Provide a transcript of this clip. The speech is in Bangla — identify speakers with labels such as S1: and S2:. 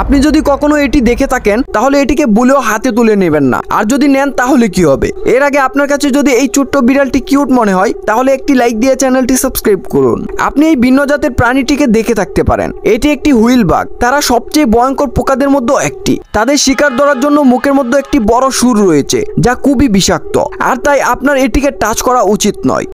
S1: আপনি যদি কখনো এটি দেখে থাকেন তাহলে এটিকে বলেও হাতে তুলে নেবেন না আর যদি নেন তাহলে কি হবে এর আগে আপনার কাছে যদি এই ছোট্ট বিড়ালটি কিউট মনে হয় তাহলে একটি লাইক দিয়ে চ্যানেলটি সাবস্ক্রাইব করুন আপনি এই ভিন্ন জাতের প্রাণীটিকে দেখে থাকতে পারেন এটি একটি হুইল বাঘ তারা সবচেয়ে ভয়ঙ্কর পোকাদের মধ্যে একটি তাদের শিকার ধরার জন্য মুখের মধ্যে একটি বড় সুর রয়েছে যা খুবই বিষাক্ত আর তাই আপনার এটিকে টাচ করা উচিত নয়